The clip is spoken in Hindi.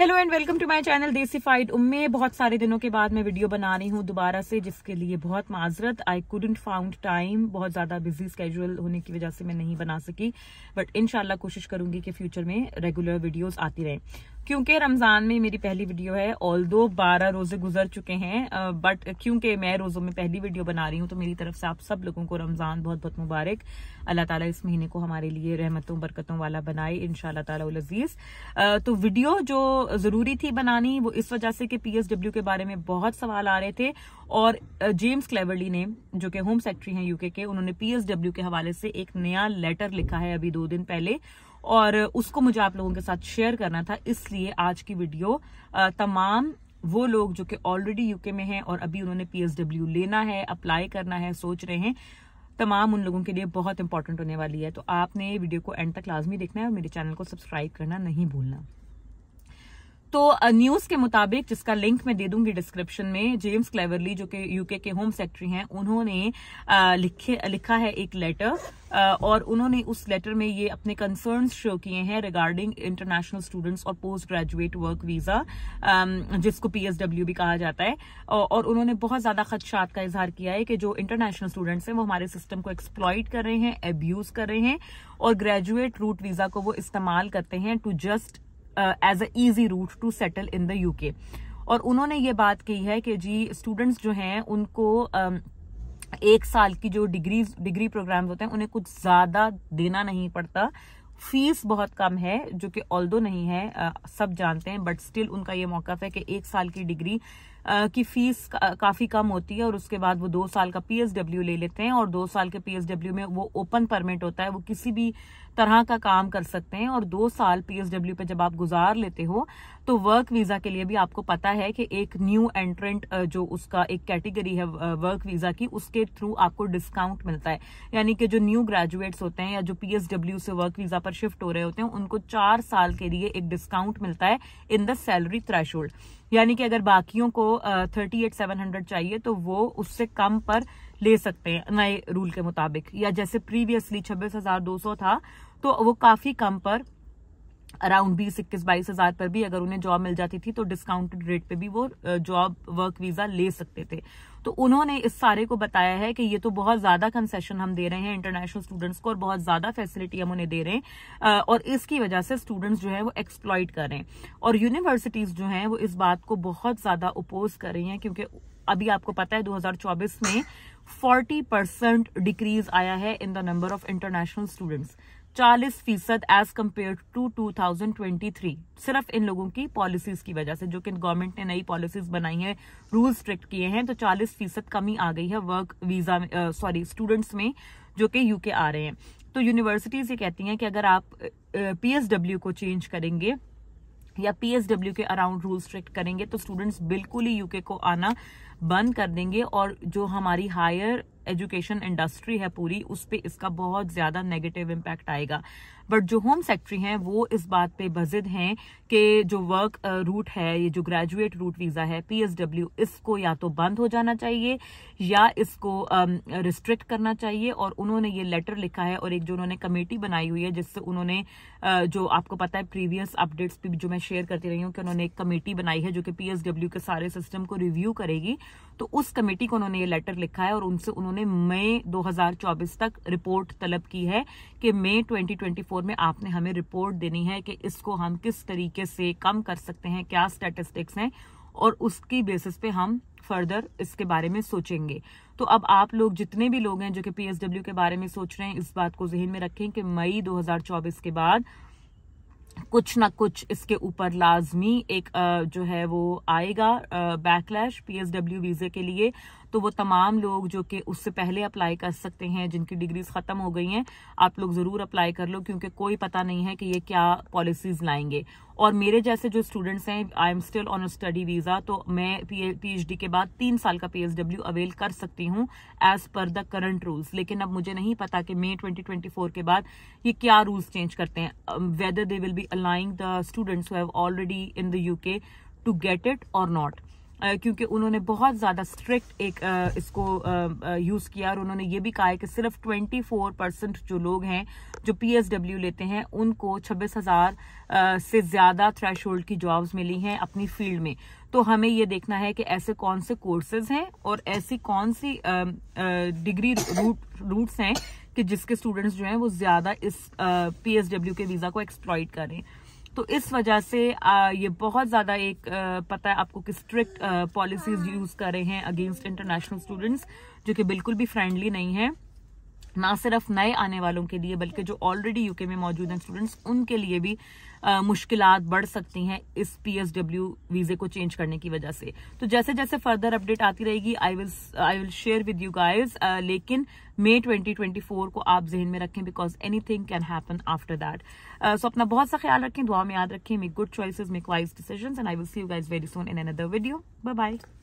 hello and welcome to my channel Desi Fight उम्मीद बहुत सारे दिनों के बाद मैं वीडियो बना रही हूँ दोबारा से जिसके लिए बहुत माजरत आई कूडेंट फाउंड टाइम बहुत ज़्यादा बिजी स्केजुअल होने की वजह से मैं नहीं बना सकी बट इनशाला कोशिश करूंगी कि फ्यूचर में रेगुलर वीडियोस आती रहें क्योंकि रमज़ान में मेरी पहली वीडियो है ऑल दो बारह रोज़े गुजर चुके हैं बट क्योंकि मैं रोज़ों में पहली वीडियो बना रही हूँ तो मेरी तरफ से आप सब लोगों को रमज़ान बहुत बहुत मुबारक अल्लाह ताला इस महीने को हमारे लिए रहमतों बरकतों वाला बनाए इन शजीज़ तो वीडियो जो ज़रूरी थी बनानी वो इस वजह से कि पी के बारे में बहुत सवाल आ रहे थे और जेम्स क्लेवरली ने जो कि होम सेक्रेटरी हैं यूके के उन्होंने पी के हवाले से एक नया लेटर लिखा है अभी दो दिन पहले और उसको मुझे आप लोगों के साथ शेयर करना था इसलिए आज की वीडियो तमाम वो लोग जो कि ऑलरेडी यूके में हैं और अभी उन्होंने पीएसडब्ल्यू लेना है अप्लाई करना है सोच रहे हैं तमाम उन लोगों के लिए बहुत इंपॉर्टेंट होने वाली है तो आपने वीडियो को एंड तक लाजमी देखना है और मेरे चैनल को सब्सक्राइब करना नहीं भूलना तो न्यूज uh, के मुताबिक जिसका लिंक मैं दे दूंगी डिस्क्रिप्शन में जेम्स क्लेवरली जो कि यूके के होम सेक्रेटरी हैं उन्होंने uh, लिखे लिखा है एक लेटर uh, और उन्होंने उस लेटर में ये अपने कंसर्न शो किए हैं रिगार्डिंग इंटरनेशनल स्टूडेंट्स और पोस्ट ग्रेजुएट वर्क वीजा जिसको पीएसडब्ल्यू भी कहा जाता है और उन्होंने बहुत ज्यादा खदशात का इजहार किया है कि जो इंटरनेशनल स्टूडेंट्स हैं वो हमारे सिस्टम को एक्सप्लॉयड कर रहे हैं एब्यूज कर रहे हैं और ग्रेजुएट रूट वीजा को वो इस्तेमाल करते हैं to just as a route to settle in the UK और उन्होंने ये बात कही है कि जी स्टूडेंट्स जो हैं उनको uh, एक साल की जो डिग्री डिग्री प्रोग्राम होते हैं उन्हें कुछ ज्यादा देना नहीं पड़ता फीस बहुत कम है जो कि ऑल नहीं है आ, सब जानते हैं बट स्टिल उनका ये मौकफ है कि एक साल की डिग्री की फीस का, काफी कम होती है और उसके बाद वो दो साल का पीएसडब्ल्यू ले लेते हैं और दो साल के पीएसडब्ल्यू में वो ओपन परमिट होता है वो किसी भी तरह का काम कर सकते हैं और दो साल पीएसडब्ल्यू पे जब आप गुजार लेते हो तो वर्क वीजा के लिए भी आपको पता है कि एक न्यू एंट्रेंट जो उसका एक कैटेगरी है वर्क वीजा की उसके थ्रू आपको डिस्काउंट मिलता है यानी कि जो न्यू ग्रेजुएट्स होते हैं या जो पीएसडब्ल्यू से वर्क वीजा पर शिफ्ट हो रहे होते हैं उनको चार साल के लिए एक डिस्काउंट मिलता है इन द सैलरी थ्रेश यानी कि अगर बाकियों को थर्टी एट सेवन हंड्रेड चाहिए तो वो उससे कम पर ले सकते हैं नए रूल के मुताबिक या जैसे प्रीवियसली छब्बीस हजार दो सौ था तो वो काफी कम पर अराउंड बीस इक्कीस बाईस हजार पर भी अगर उन्हें जॉब मिल जाती थी तो डिस्काउंटेड रेट पे भी वो जॉब वर्क वीजा ले सकते थे तो उन्होंने इस सारे को बताया है कि ये तो बहुत ज्यादा कंसेशन हम दे रहे हैं इंटरनेशनल स्टूडेंट्स को और बहुत ज्यादा फैसिलिटी हम उन्हें दे रहे हैं और इसकी वजह से स्टूडेंट्स जो है वो एक्सप्लॉइट कर रहे हैं और यूनिवर्सिटीज जो हैं वो इस बात को बहुत ज्यादा अपोज कर रही हैं क्योंकि अभी आपको पता है 2024 में 40 परसेंट डिक्रीज आया है in the number of international students 40 फीसद एज कम्पेयर टू 2023 सिर्फ इन लोगों की पॉलिसीज की वजह से जो कि गवर्नमेंट ने नई पॉलिसीज बनाई है रूल स्ट्रिक्ट किए हैं तो 40 फीसद कमी आ गई है वर्क वीजा सॉरी स्टूडेंट्स में जो कि यूके आ रहे हैं तो यूनिवर्सिटीज ये कहती हैं कि अगर आप पीएसडब्ल्यू को चेंज करेंगे या पीएसडब्ल्यू के अराउंड रूल स्ट्रिक्ट करेंगे तो स्टूडेंट्स बिल्कुल ही यूके को आना बंद कर देंगे और जो हमारी हायर एजुकेशन इंडस्ट्री है पूरी उस पर इसका बहुत ज्यादा नेगेटिव इम्पैक्ट आएगा बट जो होम सेक्रेटरी हैं वो इस बात पे बजिद हैं कि जो वर्क रूट uh, है ये जो ग्रेजुएट रूट वीजा है पीएसडब्ल्यू इसको या तो बंद हो जाना चाहिए या इसको रिस्ट्रिक्ट um, करना चाहिए और उन्होंने ये लेटर लिखा है और एक जो उन्होंने कमेटी बनाई हुई है जिससे उन्होंने uh, जो आपको पता है प्रीवियस अपडेट्स भी जो मैं शेयर करती रही हूँ कि उन्होंने एक कमेटी बनाई है जो कि पीएसडब्ल्यू के सारे सिस्टम को रिव्यू करेगी तो उस कमेटी को उन्होंने ये लेटर लिखा है और उनसे उन्होंने मई 2024 तक रिपोर्ट तलब की है कि मई 2024 2024 में आपने हमें रिपोर्ट देनी है कि इसको हम किस तरीके से कम कर सकते हैं क्या स्टेटिस्टिक्स हैं और उसकी बेसिस पे हम फर्दर इसके बारे में सोचेंगे तो अब आप लोग जितने भी लोग हैं जो कि पीएसडब्ल्यू के बारे में सोच रहे हैं इस बात को जहन में रखें कि मई 2024 के बाद कुछ ना कुछ इसके ऊपर लाजमी एक जो है वो आएगा बैकलैश पीएसडब्ल्यू वीजे के लिए तो वो तमाम लोग जो कि उससे पहले अप्लाई कर सकते हैं जिनकी डिग्रीज खत्म हो गई हैं आप लोग जरूर अप्लाई कर लो क्योंकि कोई पता नहीं है कि ये क्या पॉलिसीज लाएंगे और मेरे जैसे जो स्टूडेंट्स हैं I am still on study visa तो मैं पीएचडी के बाद तीन साल का पीएसडब्ल्यू अवेल कर सकती हूँ as per the current rules लेकिन अब मुझे नहीं पता कि मई 2024 के बाद ये क्या रूल्स चेंज करते हैं whether they will be allowing the students who have already in the UK to get it और नॉट क्योंकि उन्होंने बहुत ज़्यादा स्ट्रिक्ट एक आ, इसको यूज़ किया और उन्होंने ये भी कहा है कि सिर्फ 24 परसेंट जो लोग हैं जो पीएसडब्ल्यू लेते हैं उनको छब्बीस हज़ार से ज़्यादा थ्रेश की जॉब्स मिली हैं अपनी फील्ड में तो हमें ये देखना है कि ऐसे कौन से कोर्सेज हैं और ऐसी कौन सी डिग्री रूट रूट्स हैं कि जिसके स्टूडेंट्स जो हैं वो ज़्यादा इस पीएसडब्ल्यू के वीज़ा को एक्सप्लॉइट करें तो इस वजह से आ, ये बहुत ज़्यादा एक आ, पता है आपको कि स्ट्रिक्ट पॉलिसीज यूज़ कर रहे हैं अगेंस्ट इंटरनेशनल स्टूडेंट्स जो कि बिल्कुल भी फ्रेंडली नहीं है ना सिर्फ नए आने वालों के लिए बल्कि जो ऑलरेडी यूके में मौजूद हैं स्टूडेंट्स उनके लिए भी मुश्किल बढ़ सकती हैं इस पीएसडब्ल्यू वीजे को चेंज करने की वजह से तो जैसे जैसे फर्दर अपडेट आती रहेगी I will I will share with you guys लेकिन मई 2024 को आप जहन में रखें because anything can happen after that so अपना बहुत सा ख्याल रखें दुआ में याद रखें make good choice make wise decision and I will see you guys very soon in another video bye bye